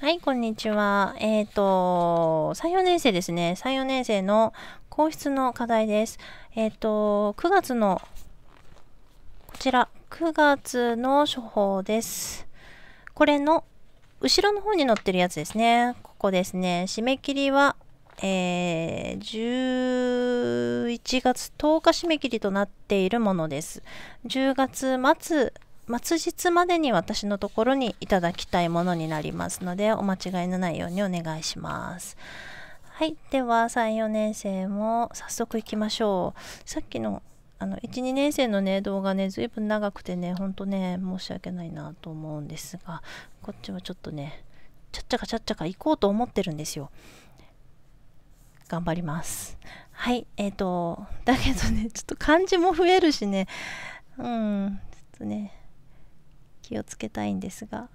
はい、こんにちは。えっ、ー、と、3、4年生ですね。3、4年生の皇室の課題です。えっ、ー、と、9月の、こちら、9月の処方です。これの、後ろの方に載ってるやつですね。ここですね。締め切りは、えー、11月10日締め切りとなっているものです。10月末末日までに私のところにいただきたいものになりますのでお間違いのないようにお願いします。はい、では3、4年生も早速いきましょう。さっきのあの1、2年生のね動画ね、ずいぶん長くてね、ほんとね、申し訳ないなと思うんですが、こっちはちょっとね、ちゃっちゃかちゃっちゃか行こうと思ってるんですよ。頑張ります。はい、えっ、ー、と、だけどね、ちょっと漢字も増えるしね、うん、ちょっとね、気をつけたいんですが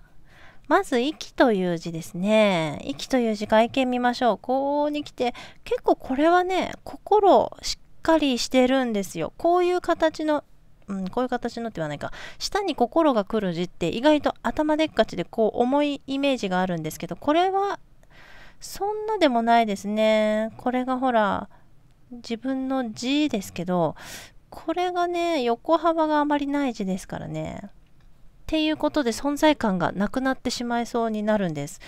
まず「息」という字ですね「息」という字外見見ましょうこうに来て結構これはね心しっかりしてるんですよこういう形のうん、こういう形のって言わないか下に心が来る字って意外と頭でっかちでこう重いイメージがあるんですけどこれはそんなでもないですねこれがほら自分の字ですけどこれがね横幅があまりない字ですからねっていうことで存在感がなくなってしまいそうになるんです。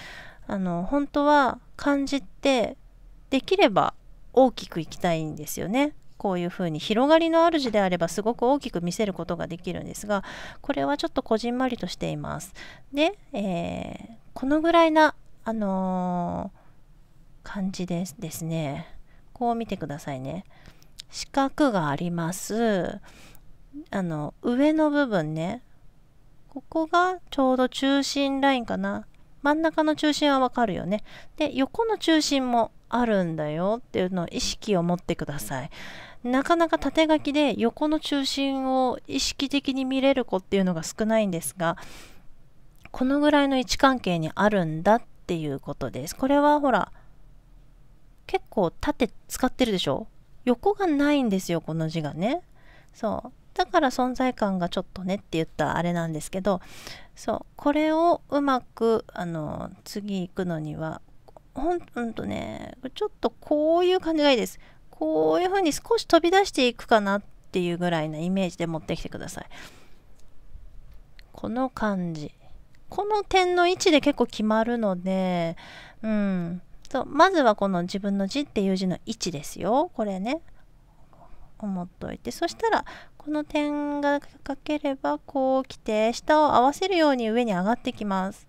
あの本当は漢字ってできれば大きくいきたいんですよね。こういうふうに広がりの主であればすごく大きく見せることができるんですがこれはちょっとこじんまりとしています。で、えー、このぐらいな、あのー、感じですですねこう見てくださいね。四角があります。あの上の部分ねここがちょうど中心ラインかな。真ん中の中心はわかるよね。で、横の中心もあるんだよっていうのを意識を持ってください。なかなか縦書きで横の中心を意識的に見れる子っていうのが少ないんですが、このぐらいの位置関係にあるんだっていうことです。これはほら、結構縦使ってるでしょ横がないんですよ、この字がね。そう。だから存在感がちょっとねって言ったあれなんですけどそうこれをうまくあの次行くのにはほんんとねちょっとこういう感じがいいですこういう風に少し飛び出していくかなっていうぐらいなイメージで持ってきてくださいこの感じこの点の位置で結構決まるのでうんそうまずはこの自分の字っていう字の位置ですよこれね思っといてそしたらこの点が掛ければこう来て下を合わせるように上に上がってきます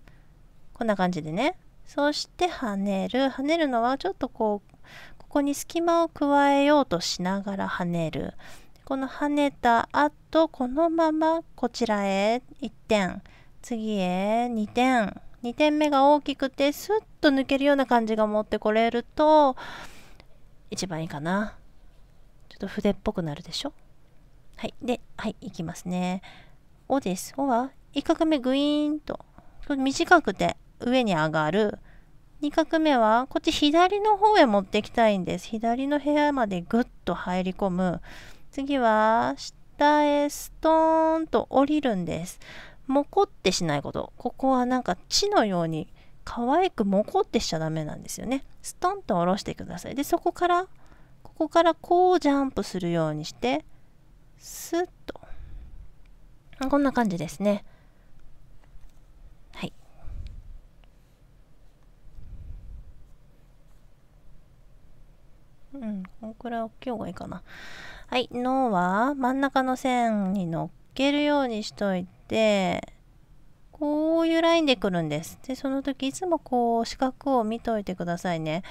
こんな感じでねそして跳ねる跳ねるのはちょっとこうここに隙間を加えようとしながら跳ねるこの跳ねた後このままこちらへ1点次へ2点2点目が大きくてスッと抜けるような感じが持ってこれると一番いいかなちょっと筆っぽくなるでしょはい。で、はい、いきますね。おです。おは、1画目グイーンと、短くて上に上がる。2画目は、こっち左の方へ持ってきたいんです。左の部屋までぐっと入り込む。次は、下へストーンと降りるんです。もこってしないこと。ここはなんか地のように可愛くもこってしちゃダメなんですよね。ストンと下ろしてください。で、そこからここからこうジャンプするようにしてスッとこんな感じですねはいうんこんくらい大きい方がいいかなはい「の」は真ん中の線に乗っけるようにしといてこういうラインで来るんです。で、その時いつもこう四角を見といてくださいね。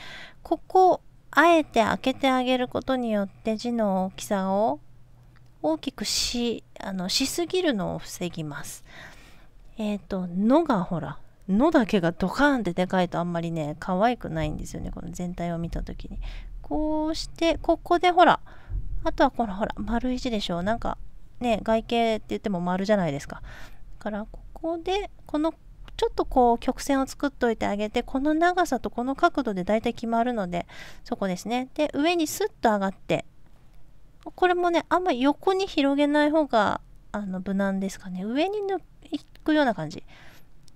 ここ、あえて開けてあげることによって字の大きさを大きくしあのしすぎるのを防ぎます。えっ、ー、と「の」がほら「の」だけがドカーンってでかいとあんまりね可愛くないんですよねこの全体を見た時に。こうしてここでほらあとはこらほら丸い字でしょうなんかね外形って言っても丸じゃないですか。からここでこのちょっとこう曲線を作っといてあげてこの長さとこの角度でだいたい決まるのでそこですねで上にスッと上がってこれもねあんまり横に広げない方があの無難ですかね上に行くような感じ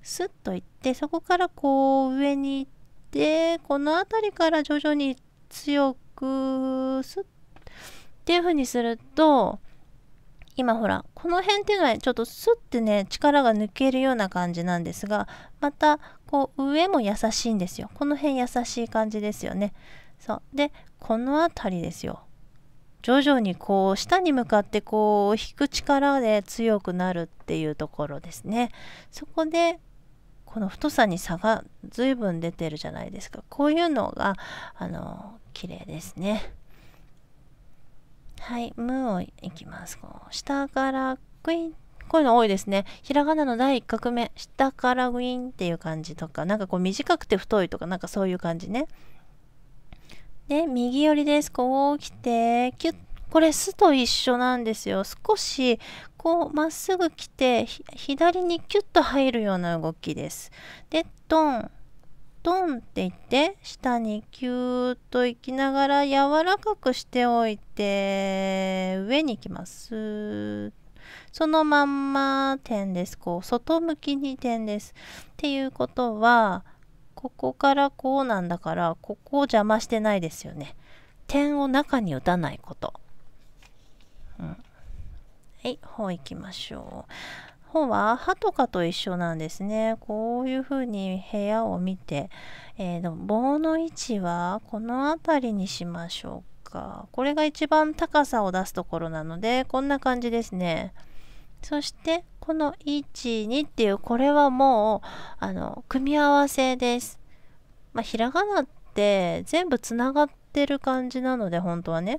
スッといってそこからこう上に行ってこの辺りから徐々に強くスッっていう風にすると今ほらこの辺っていうのはちょっとスッてね力が抜けるような感じなんですがまたこう上も優しいんですよこの辺優しい感じですよねそうでこの辺りですよ徐々にこう下に向かってこう引く力で強くなるっていうところですねそこでこの太さに差が随分出てるじゃないですかこういうのがあの綺麗ですね。はい「ーをいきますこう下からグインこういうの多いですね。ひらがなの第1画目、下からグイーンっていう感じとか、なんかこう短くて太いとか、なんかそういう感じね。で、右寄りです。こう来て、キュッ。これ、すと一緒なんですよ。少し、こう、まっすぐ来て、左にキュッと入るような動きです。で、トン。トンっていって下にキューッといきながら柔らかくしておいて上に行きますそのまんま点ですこう外向きに点ですっていうことはここからこうなんだからここを邪魔してないですよね点を中に打たないこと、うん、はい方行きましょう本は歯とかと一緒なんですねこういうふうに部屋を見て、えー、棒の位置はこの辺りにしましょうかこれが一番高さを出すところなのでこんな感じですねそしてこの12っていうこれはもうあの組み合わせです、まあ、ひらがなって全部つながってる感じなので本当はね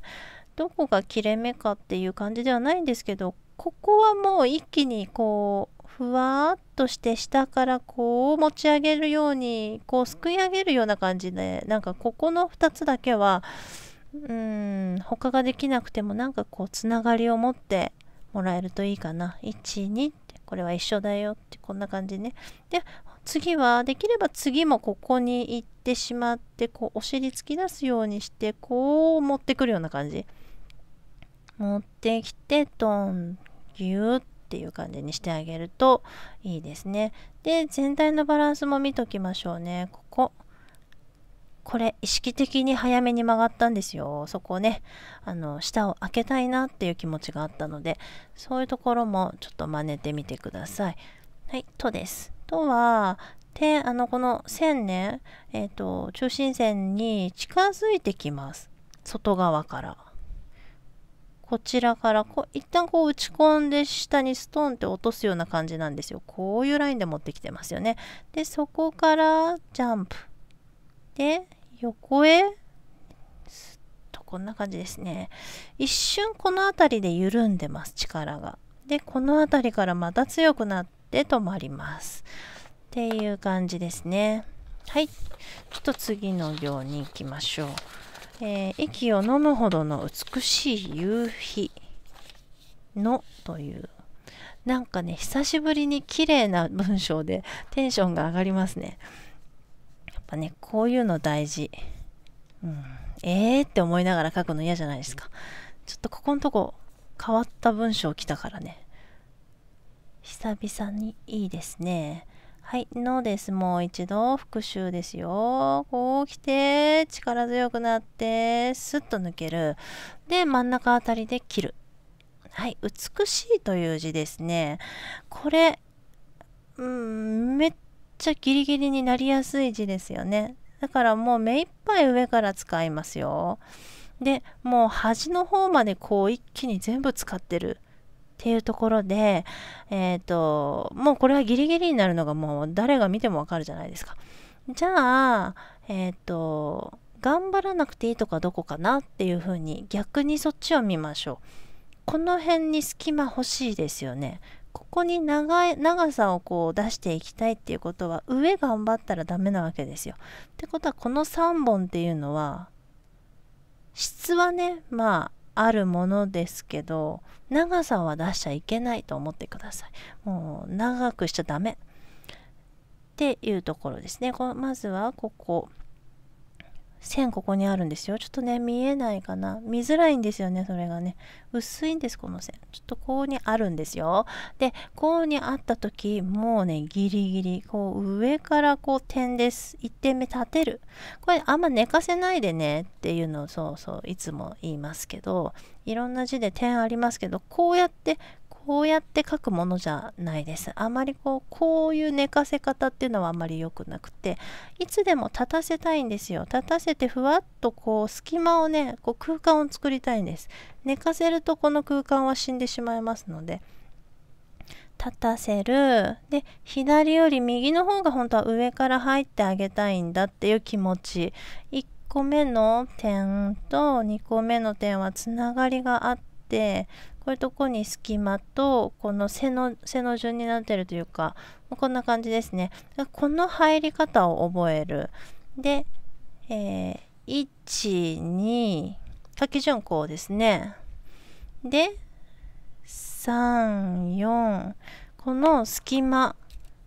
どこが切れ目かっていう感じではないんですけどここはもう一気にこうふわーっとして下からこう持ち上げるようにこうすくい上げるような感じでなんかここの2つだけはうん他ができなくてもなんかこうつながりを持ってもらえるといいかな12ってこれは一緒だよってこんな感じねで次はできれば次もここに行ってしまってこうお尻突き出すようにしてこう持ってくるような感じ持ってきてトンギューっていう感じにしてあげるといいですねで全体のバランスも見ときましょうねこここれ意識的に早めに曲がったんですよそこをねあの下を開けたいなっていう気持ちがあったのでそういうところもちょっと真似てみてくださいはい「と」です「とは」点あのこの線ね、えーと中心線に近づいてきます外側からこちらからこう一旦こう打ち込んで下にストンって落とすような感じなんですよこういうラインで持ってきてますよねでそこからジャンプで横へすっとこんな感じですね一瞬この辺りで緩んでます力がでこの辺りからまた強くなって止まりますっていう感じですねはいちょっと次の行に行きましょうえー、息を飲むほどの美しい夕日のというなんかね久しぶりに綺麗な文章で テンションが上がりますねやっぱねこういうの大事、うん、ええー、って思いながら書くの嫌じゃないですかちょっとここのとこ変わった文章来たからね久々にいいですねはい、のです。もう一度復習ですよ。こう来て、力強くなって、スッと抜ける。で、真ん中あたりで切る。はい、美しいという字ですね。これ、うん、めっちゃギリギリになりやすい字ですよね。だからもう目いっぱい上から使いますよ。で、もう端の方までこう一気に全部使ってる。っていうところで、えっ、ー、と、もうこれはギリギリになるのがもう誰が見てもわかるじゃないですか。じゃあ、えっ、ー、と、頑張らなくていいとかどこかなっていうふうに逆にそっちを見ましょう。この辺に隙間欲しいですよね。ここに長い長さをこう出していきたいっていうことは上頑張ったらダメなわけですよ。ってことはこの3本っていうのは質はねまああるものですけど長さは出しちゃいけないと思ってくださいもう長くしちゃダメっていうところですねまずはここ線ここにあるんですよちょっとね見えないかな見づらいんですよねそれがね薄いんですこの線ちょっとこうにあるんですよでこうにあった時もうねギリギリこう上からこう点です1点目立てるこれあんま寝かせないでねっていうのをそうそういつも言いますけどいろんな字で点ありますけどこうやってこうやって書くものじゃないです。あまりこう、こういう寝かせ方っていうのはあまり良くなくて、いつでも立たせたいんですよ。立たせてふわっとこう、隙間をね、こう空間を作りたいんです。寝かせるとこの空間は死んでしまいますので。立たせる。で、左より右の方が本当は上から入ってあげたいんだっていう気持ち。1個目の点と2個目の点はつながりがあって、てこういうとこに隙間とこの背の背の順になってるというかこんな感じですねこの入り方を覚えるで、えー、12書き順項ですねで34この隙間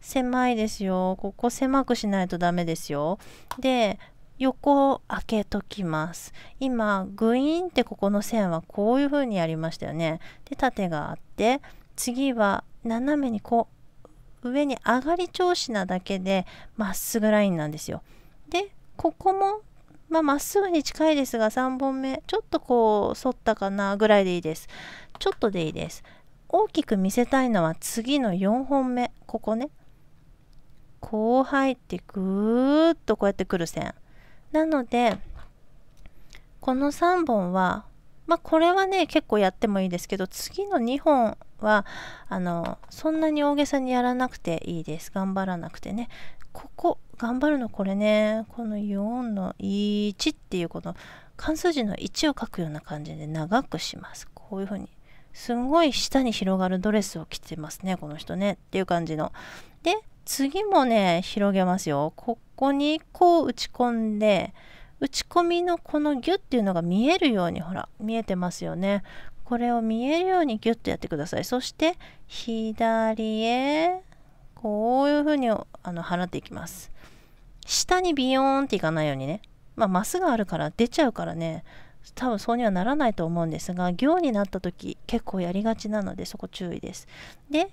狭いですよここ狭くしないとダメですよで横開けときます今グイーンってここの線はこういう風にやりましたよねで縦があって次は斜めにこう上に上がり調子なだけでまっすぐラインなんですよでここもまあ、っすぐに近いですが3本目ちょっとこう反ったかなぐらいでいいですちょっとでいいです大きく見せたいのは次の4本目ここねこう入ってぐーっとこうやってくる線なのでこの3本はまあこれはね結構やってもいいですけど次の2本はあのそんなに大げさにやらなくていいです頑張らなくてねここ頑張るのこれねこの4の1っていうこの関数字の1を書くような感じで長くしますこういうふうにすんごい下に広がるドレスを着てますねこの人ねっていう感じので次もね広げますよここにこう打ち込んで打ち込みのこのギュッていうのが見えるようにほら見えてますよねこれを見えるようにギュッとやってくださいそして左へこういうふうにあの払っていきます下にビヨーンっていかないようにねまあマスがあるから出ちゃうからね多分そうにはならないと思うんですが行になった時結構やりがちなのでそこ注意ですで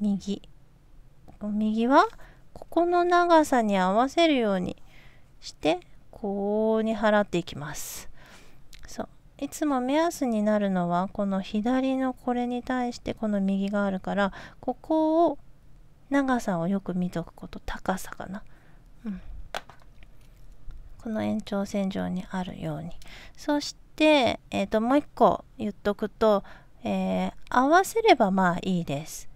右右はここの長さに合わせるようにしてこうに払っていきますそういつも目安になるのはこの左のこれに対してこの右があるからここを長さをよく見とくこと高さかな、うん、この延長線上にあるようにそして、えーと、ともう一個言っとくと、えー、合わせればまあいいです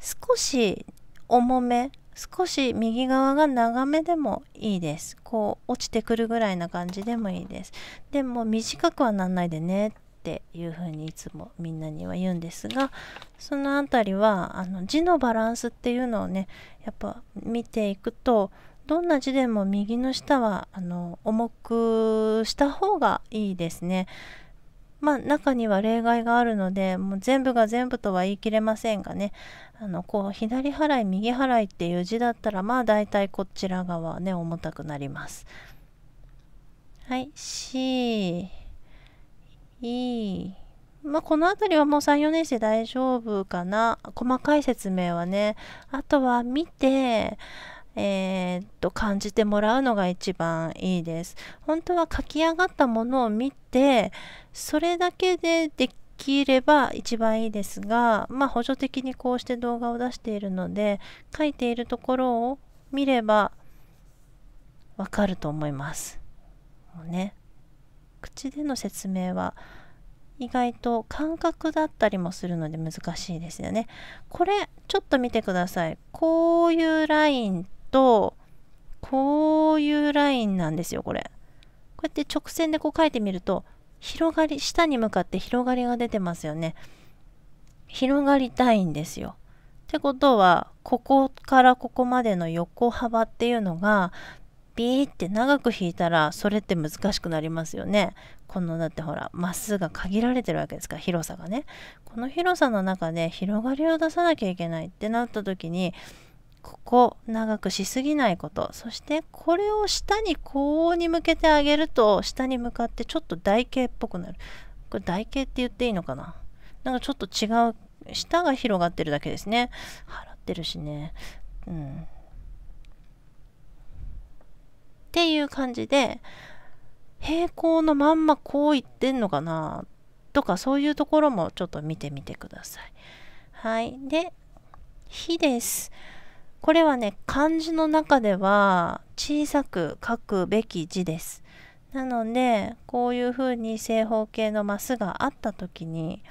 少し重め少し右側が長めでもいいですこう落ちてくるぐらいな感じでもいいですでも短くはなんないでねっていうふうにいつもみんなには言うんですがその辺りはあの字のバランスっていうのをねやっぱ見ていくとどんな字でも右の下はあの重くした方がいいですね。まあ、中には例外があるのでもう全部が全部とは言い切れませんがねあのこう左払い右払いっていう字だったらまあ大体こちら側ね重たくなります。はい C E まあ、この辺りはもう3、4年生大丈夫かな。細かい説明はね。あとは見て、えー、っと感じてもらうのが一番いいです。本当は書き上がったものを見てそれだけでできれば一番いいですが、まあ、補助的にこうして動画を出しているので書いているところを見ればわかると思います。もうね口での説明は意外と感覚だったりもするので難しいですよね。これちょっと見てください。こういうラインと、こういうラインなんですよ、これ。こうやって直線でこう書いてみると、広がり、下に向かって広がりが出てますよね。広がりたいんですよ。ってことは、ここからここまでの横幅っていうのが、ビーって長く引いたら、それって難しくなりますよね。この、だってほら、まっすぐが限られてるわけですから、広さがね。この広さの中で広がりを出さなきゃいけないってなった時に、ここ長くしすぎないことそしてこれを下にこうに向けてあげると下に向かってちょっと台形っぽくなるこれ台形って言っていいのかななんかちょっと違う下が広がってるだけですね払ってるしねうんっていう感じで平行のまんまこういってんのかなとかそういうところもちょっと見てみてくださいはいで「火です。これはね、漢字の中では小さく書くべき字です。なので、こういうふうに正方形のマスがあった時に、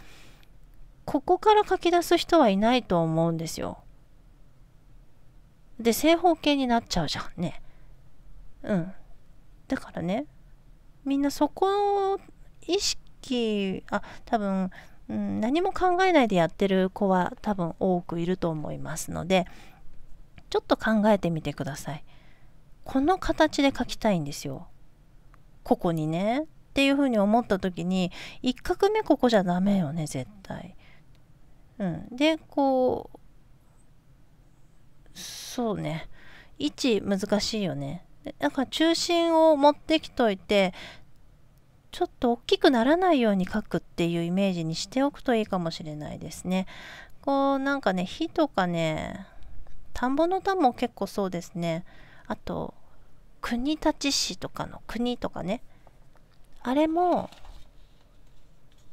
ここから書き出す人はいないと思うんですよ。で、正方形になっちゃうじゃんね。うん。だからね、みんなそこを意識、あ、多分、うん、何も考えないでやってる子は多分多くいると思いますので、ちょっと考えてみてください。この形で描きたいんですよ。ここにねっていうふうに思った時に1画目ここじゃダメよね絶対。うん、でこうそうね位置難しいよね。んか中心を持ってきといてちょっと大きくならないように書くっていうイメージにしておくといいかもしれないですね。こうなんかね火とかね田んぼの田も結構そうですねあと国立市とかの国とかねあれも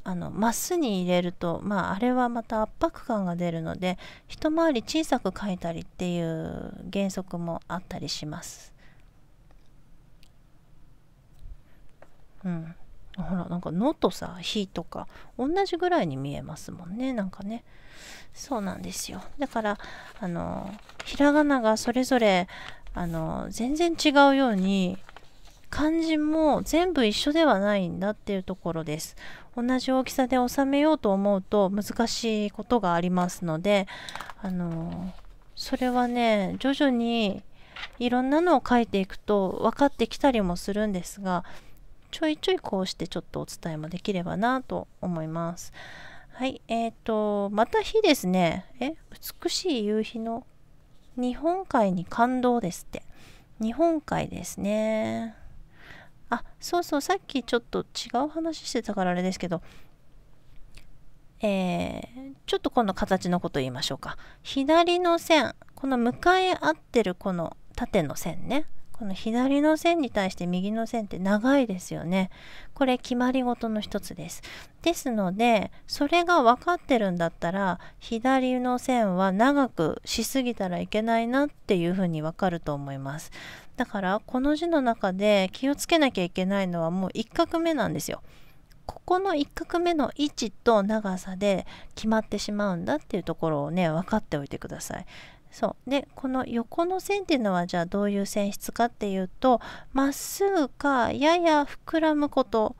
あのマスに入れると、まあ、あれはまた圧迫感が出るので一回り小さく書いたりっていう原則もあったりします。うん、ほらなんか「の」とさ「ひ」とか同じぐらいに見えますもんねなんかね。そうなんですよ。だから、あの、ひらがながそれぞれ、あの、全然違うように、漢字も全部一緒ではないんだっていうところです。同じ大きさで収めようと思うと難しいことがありますので、あの、それはね、徐々にいろんなのを書いていくと分かってきたりもするんですが、ちょいちょいこうしてちょっとお伝えもできればなと思います。はい、えっ、ー、と、また日ですね。え、美しい夕日の日本海に感動ですって。日本海ですね。あ、そうそう、さっきちょっと違う話してたからあれですけど、えー、ちょっと今度形のこと言いましょうか。左の線、この向かい合ってるこの縦の線ね。この左の線に対して右の線って長いですよね。これ決まり事の一つです。ですのでそれが分かってるんだったら左の線は長くしすぎたらいけないなっていうふうに分かると思います。だからこの字の中で気をつけなきゃいけないのはもう1画目なんですよ。ここの1画目の位置と長さで決まってしまうんだっていうところをね分かっておいてください。そうでこの横の線っていうのはじゃあどういう線質かっていうとまっすぐかやや膨らむこと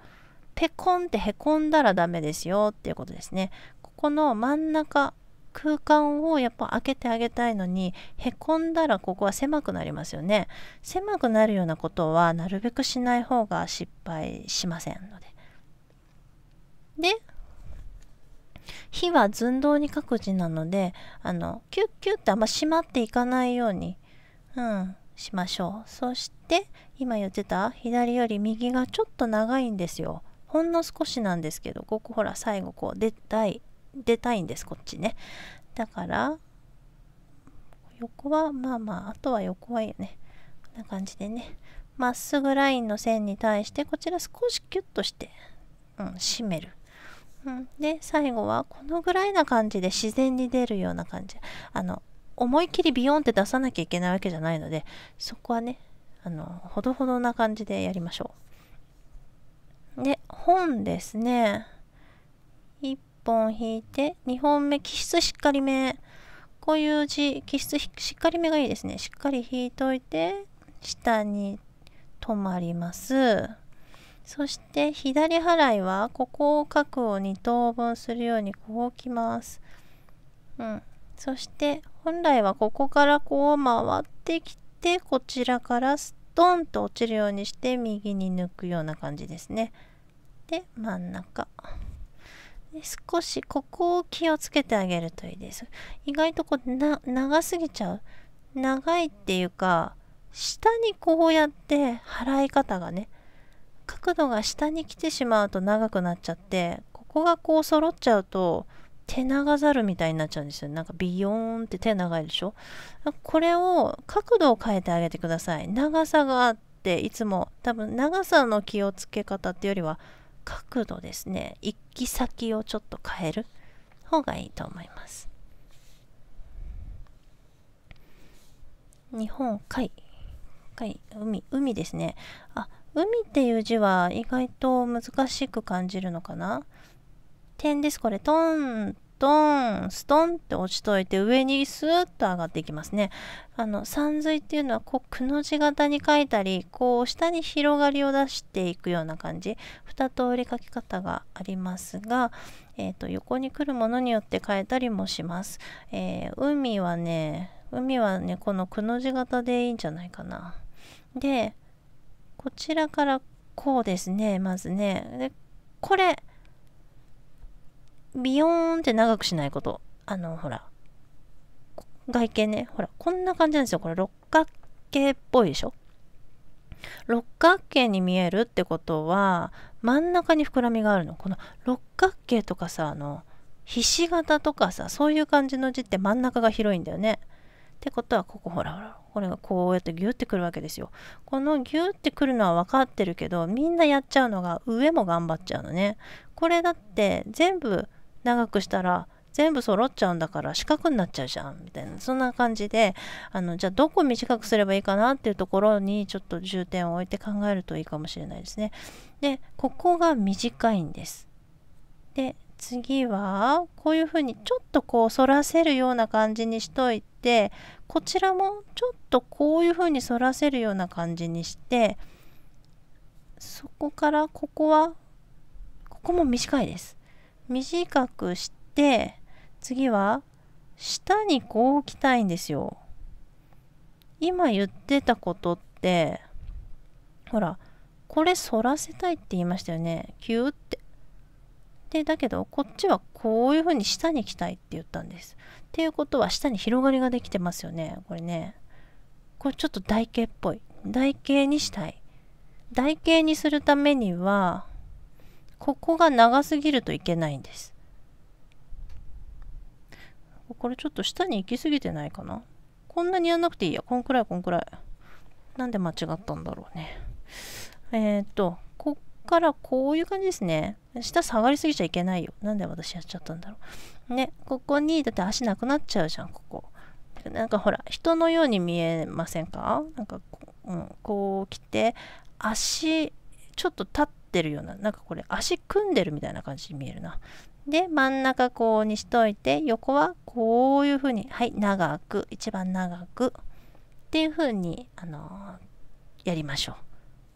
ペコンってへこんだらダメですよっていうことですね。ここの真ん中空間をやっぱ開けてあげたいのにへこんだらここは狭くなりますよね狭くなるようなことはなるべくしない方が失敗しませんので火は寸胴に各自なのであのキュッキュッってあんま閉まっていかないように、うん、しましょうそして今言ってた左より右がちょっと長いんですよほんの少しなんですけどここほら最後こう出たい出たいんですこっちねだから横はまあまああとは横はいいよねこんな感じでねまっすぐラインの線に対してこちら少しキュッとして、うん、締めるうん、で最後はこのぐらいな感じで自然に出るような感じあの思いっきりビヨンって出さなきゃいけないわけじゃないのでそこはねあのほどほどな感じでやりましょうで本ですね1本引いて2本目気質しっかりめこういう字気質しっかりめがいいですねしっかり引いといて下に止まりますそして左払いはここを角を2等分するようにこう置きます。うん、そして本来はここからこう回ってきてこちらからストンと落ちるようにして右に抜くような感じですね。で真ん中。少しここを気をつけてあげるといいです。意外とこうな長すぎちゃう。長いっていうか下にこうやって払い方がね角度が下に来てしまうと長くなっちゃってここがこう揃っちゃうと手長ざるみたいになっちゃうんですよなんかビヨーンって手長いでしょこれを角度を変えてあげてください長さがあっていつも多分長さの気をつけ方っていうよりは角度ですね行き先をちょっと変える方がいいと思います日本海海海ですねあ海っていう字は意外と難しく感じるのかな点ですこれトントンストンって落ちといて上にスーッと上がっていきますねあの山水っていうのはこうくの字型に書いたりこう下に広がりを出していくような感じ2通り書き方がありますが、えーと、と横に来るものによって変えたりもします、えー、海はね海はねこのくの字型でいいんじゃないかなでこちらからこうですね、まずね。で、これ、ビヨーンって長くしないこと。あの、ほら、外見ね、ほら、こんな感じなんですよ。これ六角形っぽいでしょ六角形に見えるってことは、真ん中に膨らみがあるの。この六角形とかさ、あの、ひし形とかさ、そういう感じの字って真ん中が広いんだよね。ってことはここほらほらこれがこうやってギュってくるわけですよこのギュってくるのは分かってるけどみんなやっちゃうのが上も頑張っちゃうのねこれだって全部長くしたら全部揃っちゃうんだから四角になっちゃうじゃんみたいなそんな感じであのじゃあどこ短くすればいいかなっていうところにちょっと重点を置いて考えるといいかもしれないですねでここが短いんですで次はこういうふうにちょっとこう反らせるような感じにしといてこちらもちょっとこういうふうに反らせるような感じにしてそこからここはここも短いです短くして次は下にこう置きたいんですよ今言ってたことってほらこれ反らせたいって言いましたよねキューってでだけどこっちはこういうふうに下に来たいって言ったんです。っていうことは下に広がりができてますよねこれね。これちょっと台形っぽい。台形にしたい。台形にするためにはここが長すぎるといけないんです。これちょっと下に行き過ぎてないかなこんなにやんなくていいや。こんくらいこんくらい。なんで間違ったんだろうね。えっ、と、こからこういう感じですね。下がりすぎちゃいけないよ。なんで私やっちゃったんだろう。ね、ここに、だって足なくなっちゃうじゃん、ここ。なんかほら、人のように見えませんかなんかこう、うん、こう来て、足、ちょっと立ってるような、なんかこれ、足組んでるみたいな感じに見えるな。で、真ん中こうにしといて、横はこういうふうに、はい、長く、一番長く、っていうふうに、あのー、やりましょう。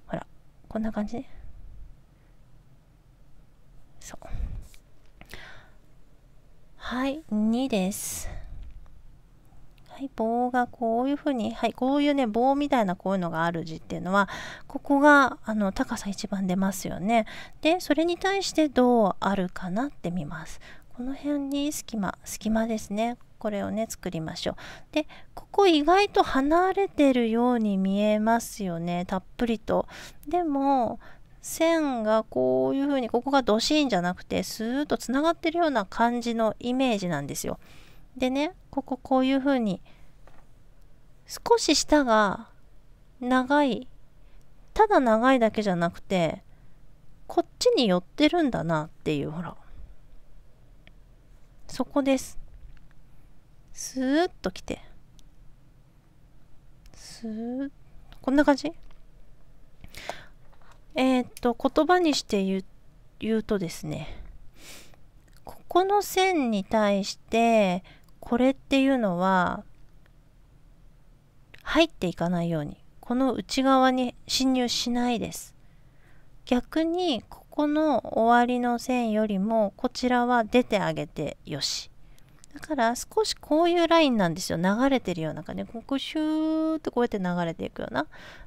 ほら、こんな感じね。そうはい2ですはい棒がこういうふうにはいこういうね棒みたいなこういうのがある字っていうのはここがあの高さ一番出ますよねでそれに対してどうあるかなってみますこの辺に隙間隙間ですねこれをね作りましょうでここ意外と離れてるように見えますよねたっぷりとでも線がこういう風にここがドシーンじゃなくてスーッとつながってるような感じのイメージなんですよ。でねこここういう風に少し下が長いただ長いだけじゃなくてこっちに寄ってるんだなっていうほらそこですスーッと来てスーッとこんな感じえっ、ー、と、言葉にして言う言うとですね、ここの線に対して、これっていうのは、入っていかないように、この内側に侵入しないです。逆に、ここの終わりの線よりも、こちらは出てあげてよし。だから少しこういうラインなんですよ。流れてるような感じ、ね。ここシューっとこうやって流れていくような。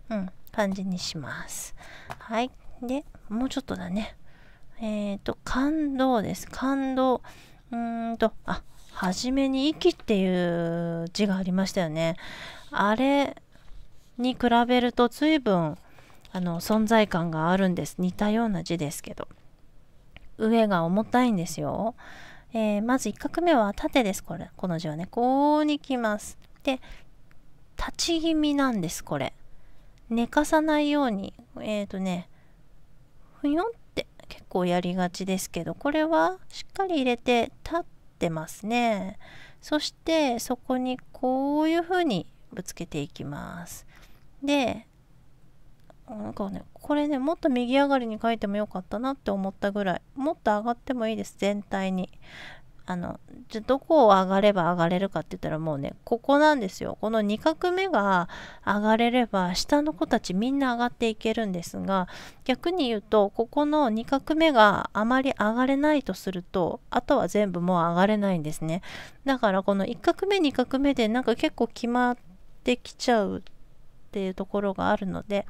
うん。感じにします。はい。で、もうちょっとだね。えっ、ー、と、感動です。感動。うーんと、あ、はじめに息っていう字がありましたよね。あれに比べると随分あの存在感があるんです。似たような字ですけど。上が重たいんですよ。えー、まず1画目は縦です。これ、この字はね。こうに来ます。で、立ち気味なんです、これ。寝かさないようにえっ、ー、とねふにょんって結構やりがちですけどこれはしっかり入れて立ってますねそしてそこにこういうふうにぶつけていきますでなんかねこれねもっと右上がりに書いてもよかったなって思ったぐらいもっと上がってもいいです全体にあのじゃどこを上がれば上がれるかって言ったらもうねここなんですよこの2画目が上がれれば下の子たちみんな上がっていけるんですが逆に言うとここの2画目があまり上がれないとするとあとは全部もう上がれないんですねだからこの1画目2画目でなんか結構決まってきちゃうっていうところがあるので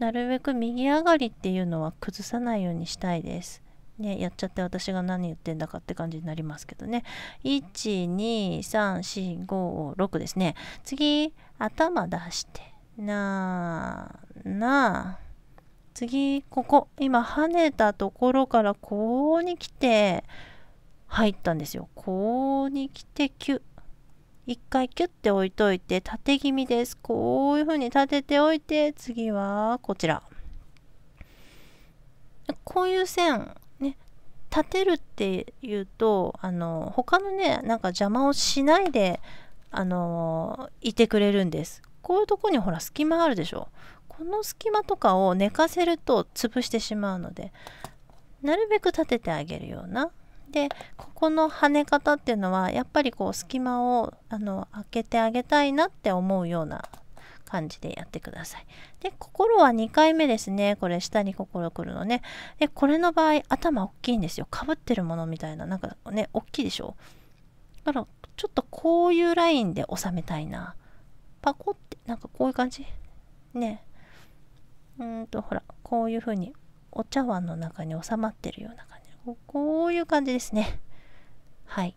なるべく右上がりっていうのは崩さないようにしたいです。ね、やっちゃって私が何言ってんだかって感じになりますけどね。1,2,3,4,5,6ですね。次、頭出して。なあ、なあ。次、ここ。今、跳ねたところから、こうに来て、入ったんですよ。こうに来て、キュ一回キュッて置いといて、縦気味です。こういう風に立てておいて、次はこちら。こういう線立てるっていうとあの他のねなんか邪魔をしないであのいてくれるんですこういうとこにほら隙間あるでしょこの隙間とかを寝かせると潰してしまうのでなるべく立ててあげるようなでここの跳ね方っていうのはやっぱりこう隙間をあの開けてあげたいなって思うような感じでやってください。で、心は2回目ですね。これ、下に心くるのね。で、これの場合、頭大きいんですよ。かぶってるものみたいな、なんかね、大きいでしょ。だから、ちょっとこういうラインで収めたいな。パコって、なんかこういう感じ。ね。うんと、ほら、こういう風に、お茶碗の中に収まってるような感じ。こういう感じですね。はい。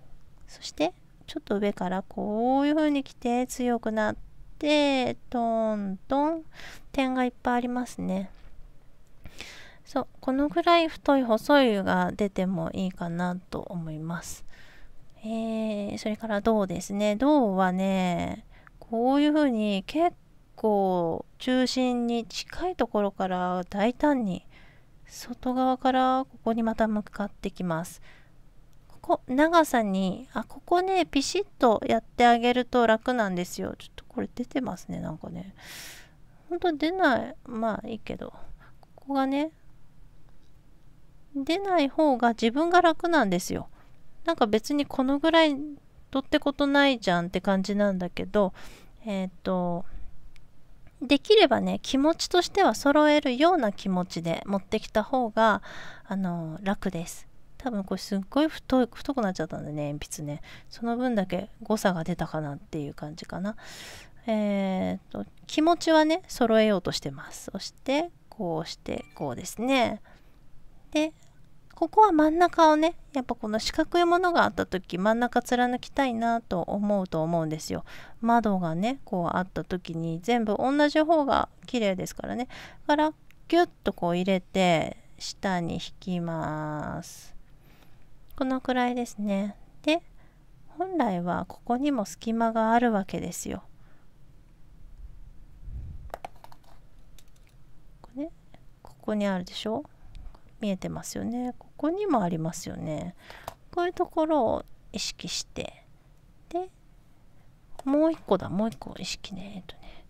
そして、ちょっと上からこういう風に来て強くなっでトントン点がいっぱいありますねそうこのぐらい太い細いが出てもいいかなと思いますえー、それから銅ですね銅はねこういうふうに結構中心に近いところから大胆に外側からここにまた向かってきますここ長さにあここねピシッとやってあげると楽なんですよちょっこれ出てますね、なんかね。ほんと出ない、まあいいけど。ここがね、出ない方が自分が楽なんですよ。なんか別にこのぐらい取ってことないじゃんって感じなんだけど、えっ、ー、と、できればね、気持ちとしては揃えるような気持ちで持ってきた方が、あの、楽です。多分これすっごい太太くなっちゃったんでね鉛筆ねその分だけ誤差が出たかなっていう感じかなえー、っと気持ちはね揃えようとしてますそしてこうしてこうですねでここは真ん中をねやっぱこの四角いものがあった時真ん中貫きたいなと思うと思うんですよ窓がねこうあった時に全部同じ方が綺麗ですからねからギュッとこう入れて下に引きますこのくらいですねで本来はここにも隙間があるわけですよこね、ここにあるでしょ見えてますよねここにもありますよねこういうところを意識してでもう一個だもう一個意識ねえっとね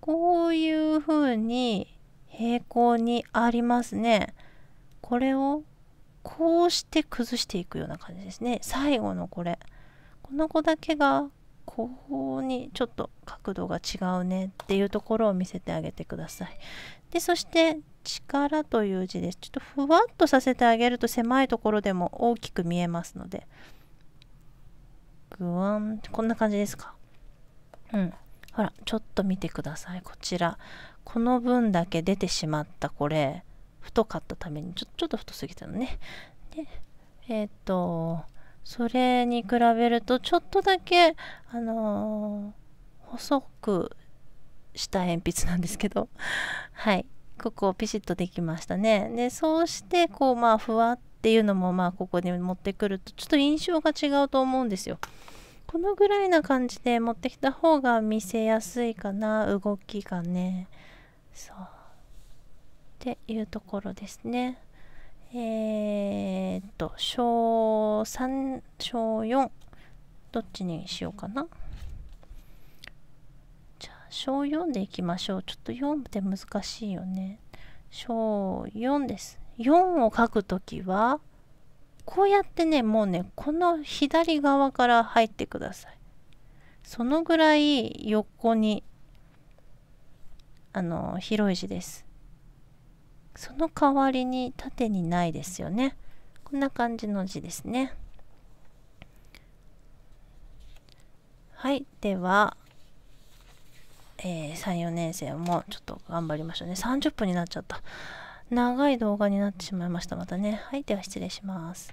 こういうふうに平行にありますねこれをこうして崩していくような感じですね最後のこれこの子だけがここにちょっと角度が違うねっていうところを見せてあげてくださいでそして力という字ですちょっとふわっとさせてあげると狭いところでも大きく見えますのでぐわんこんな感じですかうんほらちょっと見てくださいこちらこの分だけ出てしまったこれ太かったためにちょちょっと太すぎたのねでえっ、とそれに比べるとちょっとだけあのー、細くした鉛筆なんですけど はいここをピシッとできましたねでそうしてこうまあふわっていうのもまあここに持ってくるとちょっと印象が違うと思うんですよこのぐらいな感じで持ってきた方が見せやすいかな動きがねそうっていうところですね。えー、っと、小3、小4、どっちにしようかな。じゃあ、小4でいきましょう。ちょっと4って難しいよね。小4です。4を書くときは、こうやってね、もうね、この左側から入ってください。そのぐらい横に、あの、広い字です。その代わりに縦にないですよねこんな感じの字ですねはいでは、えー、34年生もちょっと頑張りましょうね30分になっちゃった長い動画になってしまいましたまたねはいでは失礼します